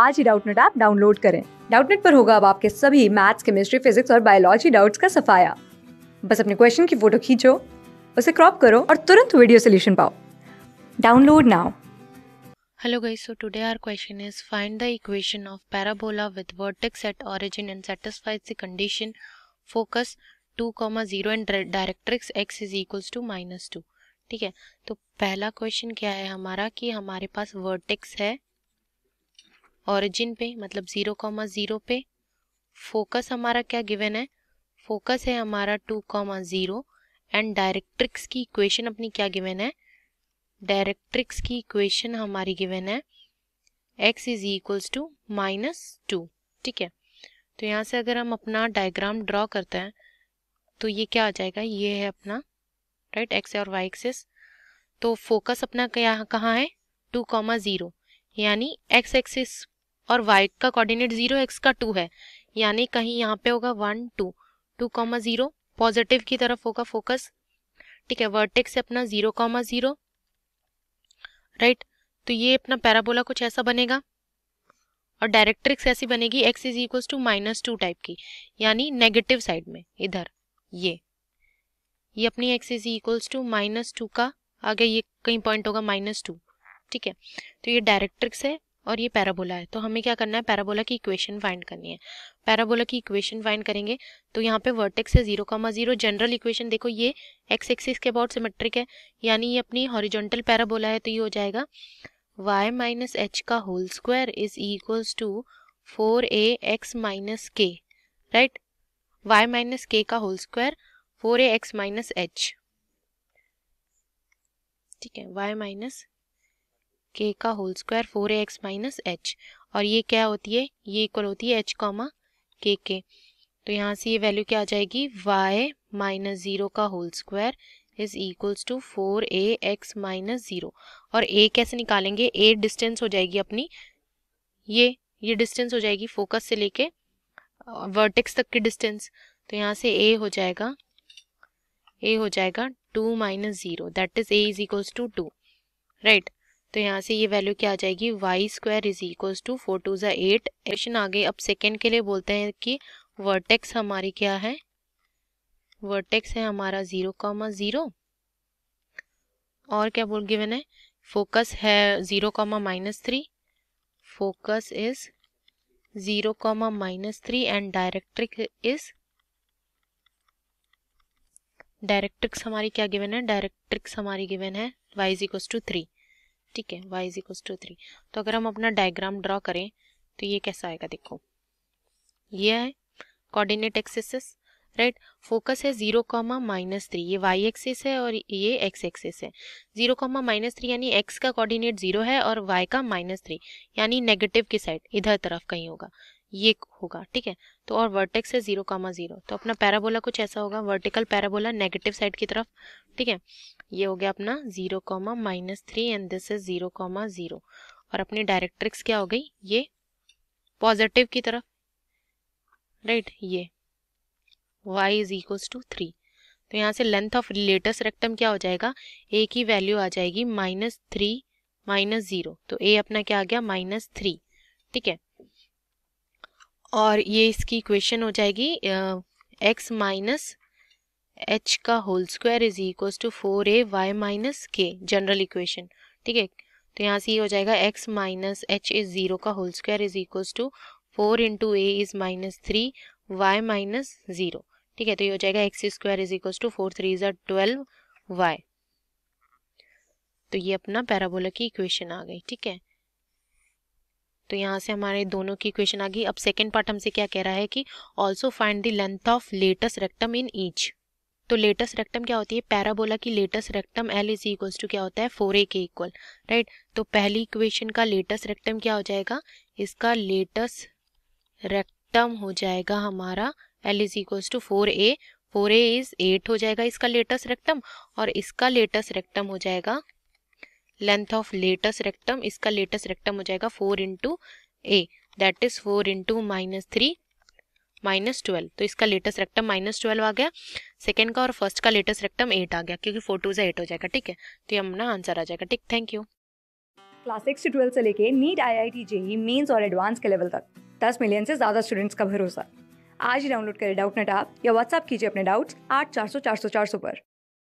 आज ही Doubtnut app download करें डाउटनेट पर होगा अब आपके सभी मैथ्स केमिस्ट्री फिजिक्स और बायोलॉजी डाउट्स का सफाया बस अपने क्वेश्चन की फोटो खींचो उसे क्रॉप करो और तुरंत वीडियो सोल्यूशन पाओ download now hello guys so today our question is find the equation of parabola with vertex at origin and satisfies the condition focus 2.0 and directrix x is equals to minus 2. ठीक है तो पहला question क्या है हमारा कि हमारे पास vertex है ऑरिजिन पे मतलब ज़ीरो कॉमा ज़ीरो पे फोकस हमारा क्या गिवन है फोकस है हमारा two comma zero and directrix की इक्वेशन अपनी क्या गिवन है डायरेक्ट्रिक्स की इक्वेशन हमारी गिवन है x is equals to minus two ठीक है तो यहाँ से अगर हम अपना डायग्राम ड्रॉ करते हैं तो ये क्या आ जाएगा ये है अपना राइट एक्स और वाई एक्सिस तो फोकस अपना क्या कहाँ है टू कॉमा ज़ीरो यानी एक्स एक्सिस और वाई का कोऑर्डिनेट जीरो एक्स का टू है यानी कहीं यहाँ पे होगा one two two comma zero positive की तरफ होगा फोकस ठीक है वर्टेक्स है अपना जीरो कॉमा जीरो राइट तो ये अपना पैराबोला कुछ ऐसा बनेगा और डायरेक्ट्रिक्स ऐसी बनेगी x is equal to minus two type की यानी नेगेटिव साइड में इधर ये ये अपनी x is equals to minus two का आगे ये कहीं पॉइंट होगा माइनस टू ठीक है तो ये डायरेक्ट्रिक्स है और ये पैराबोला है तो हमें क्या करना है पैराबोला की इक्वेशन फाइंड करनी है पैराबोला की इक्वेशन फाइंड करेंगे तो यहाँ पे वर्टेक्स है zero comma zero general equation देखो ये एक्स एक्सिस के अबाउट सिमेट्रिक है यानी ये अपनी हॉरिजोंटल पैराबोला है तो ये हो जाएगा वाई माइनस एच का whole square is equals to four a x minus k right y minus k का whole square four a x minus h ठीक है y माइनस के का whole square four a x minus h और ये क्या होती है ये इक्वल होती है एच कॉमा के के तो यहाँ से ये वैल्यू क्या आ जाएगी वाई माइनस ज़ीरो का whole square is equals to four a x minus zero और ए कैसे निकालेंगे ए डिस्टेंस हो जाएगी अपनी ये ये डिस्टेंस हो जाएगी फोकस से लेके वर्टेक्स तक की डिस्टेंस तो यहाँ से ए हो जाएगा ए हो जाएगा two minus zero that is a is equals to two right तो यहाँ से ये वैल्यू क्या आ जाएगी y square is equals to four two जट एट क्वेश्चन आगे अब सेकेंड के लिए बोलते हैं कि वर्टेक्स हमारी क्या है वर्टेक्स है हमारा ज़ीरो कॉमा ज़ीरो और क्या बोल गिवन है फोकस है zero comma minus three focus is zero comma minus three and directrix is directrix हमारी क्या गिवन है डायरेक्ट्रिक्स हमारी गिवन है y is equal to three ठीक है y is equals to three तो अगर हम अपना डायग्राम ड्रॉ करें तो ये कैसा आएगा देखो ये है कोऑर्डिनेट एक्सेसिस राइट फोकस है जीरो कॉमा माइनस थ्री ये वाई एक्सिस है और ये एक्स एक्सिस है जीरो कॉमा माइनस थ्री यानी एक्स का कोऑर्डिनेट जीरो है और वाई का माइनस थ्री यानी नेगेटिव की साइड इधर तरफ कहीं होगा ये होगा ठीक है तो और वर्टेक्स है जीरो कामा जीरो तो अपना पैराबोला कुछ ऐसा होगा वर्टिकल पैराबोला नेगेटिव साइड की तरफ ठीक है ये हो गया अपना zero comma minus three and this is zero comma zero और अपनी डायरेक्ट्रिक्स क्या हो गई ये पॉजिटिव की तरफ राइट ये y is equals to three तो यहाँ से लेंथ ऑफ लेटेस्ट रेक्टम क्या हो जाएगा ए की वैल्यू आ जाएगी माइनस थ्री माइनस जीरो तो ए अपना क्या आ गया माइनस थ्री ठीक है और ये इसकी इक्वेशन हो जाएगी एक्स माइनस एच का whole square is equal to four a y minus k general equation ठीक है तो यहाँ से ये हो जाएगा x minus h is zero का whole square is equal to four into a is minus three y minus zero ठीक है तो ये हो जाएगा x square is equal to four three are twelve y तो ये अपना पैराबोला की इक्वेशन आ गई ठीक है तो यहाँ से हमारे दोनों की क्वेश्चन आ गई अब सेकेंड पार्ट हमसे क्या कह रहा है कि also find the length of latus rectum in each तो लेटेस्ट रेक्टम क्या होती है पैराबोला की latus rectum L is equals to क्या होता है फोर ए के इक्वल राइट तो पहली इक्वेशन का लेटेस्ट रेक्टम क्या हो जाएगा इसका लेटेस्ट रेक्टम हो जाएगा हमारा L is equals to four a four a is eight हो जाएगा इसका लेटेस्ट रेक्टम और इसका लेटेस्ट रेक्टम हो जाएगा लेंथ ऑफ लेटेस्ट रेक्टम इसका लेटेस्ट रेक्टम हो जाएगा four into a that is four into minus three minus twelve तो इसका लेटेस्ट रेक्टम माइनस ट्वेल्व आ गया सेकेंड का और फर्स्ट का लेटेस्ट रेक्टम एट आ गया क्योंकि फोर टू से एट हो जाएगा ठीक है तो ये अपना आंसर आ जाएगा ठीक थैंक यू क्लास सिक्स से ट्वेल्थ से लेके NEET I I T JEE Mains और एडवांस के लेवल तक दस मिलियन से ज़्यादा स्टूडेंट्स का भरोसा आज ही डाउनलोड करें डाउट नेट आप या व्हाट्सअप कीजिए अपने डाउट्स आठ चार सौ चार सौ चार सौ पर